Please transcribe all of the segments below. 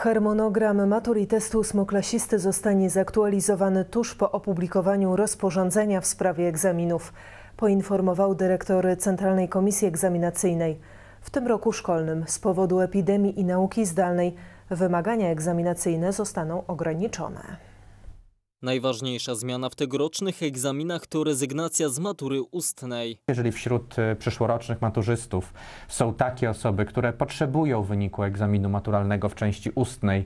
Harmonogram matury i testu ósmoklasisty zostanie zaktualizowany tuż po opublikowaniu rozporządzenia w sprawie egzaminów, poinformował dyrektor Centralnej Komisji Egzaminacyjnej. W tym roku szkolnym z powodu epidemii i nauki zdalnej wymagania egzaminacyjne zostaną ograniczone. Najważniejsza zmiana w tegorocznych egzaminach to rezygnacja z matury ustnej. Jeżeli wśród y, przyszłorocznych maturzystów są takie osoby, które potrzebują wyniku egzaminu maturalnego w części ustnej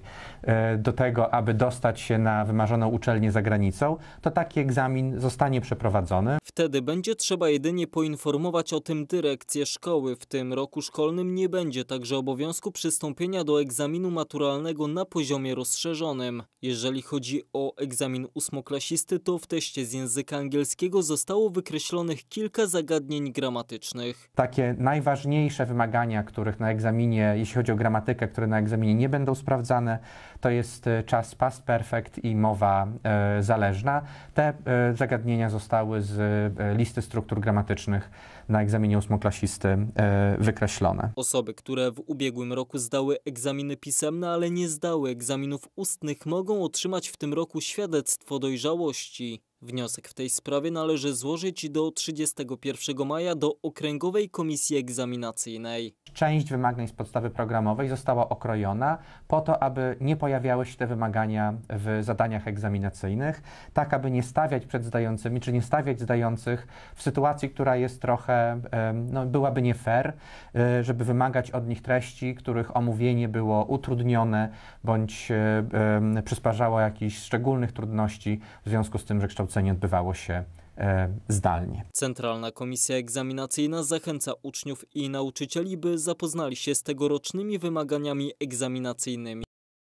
y, do tego, aby dostać się na wymarzoną uczelnię za granicą, to taki egzamin zostanie przeprowadzony. Wtedy będzie trzeba jedynie poinformować o tym dyrekcję szkoły. W tym roku szkolnym nie będzie także obowiązku przystąpienia do egzaminu maturalnego na poziomie rozszerzonym. Jeżeli chodzi o egzamin zdaniem ósmoklasisty to w teście z języka angielskiego zostało wykreślonych kilka zagadnień gramatycznych. Takie najważniejsze wymagania, których na egzaminie, jeśli chodzi o gramatykę, które na egzaminie nie będą sprawdzane, to jest e, czas past perfect i mowa e, zależna. Te e, zagadnienia zostały z e, listy struktur gramatycznych na egzaminie ósmoklasisty e, wykreślone. Osoby, które w ubiegłym roku zdały egzaminy pisemne, ale nie zdały egzaminów ustnych, mogą otrzymać w tym roku świadectwo świadectwo dojrzałości Wniosek w tej sprawie należy złożyć do 31 maja do Okręgowej Komisji Egzaminacyjnej. Część wymagań z podstawy programowej została okrojona po to, aby nie pojawiały się te wymagania w zadaniach egzaminacyjnych, tak aby nie stawiać przed zdającymi, czy nie stawiać zdających w sytuacji, która jest trochę, no, byłaby nie fair, e, żeby wymagać od nich treści, których omówienie było utrudnione bądź e, przysparzało jakichś szczególnych trudności w związku z tym, że kształcenie nie odbywało się e, zdalnie. Centralna Komisja Egzaminacyjna zachęca uczniów i nauczycieli, by zapoznali się z tegorocznymi wymaganiami egzaminacyjnymi.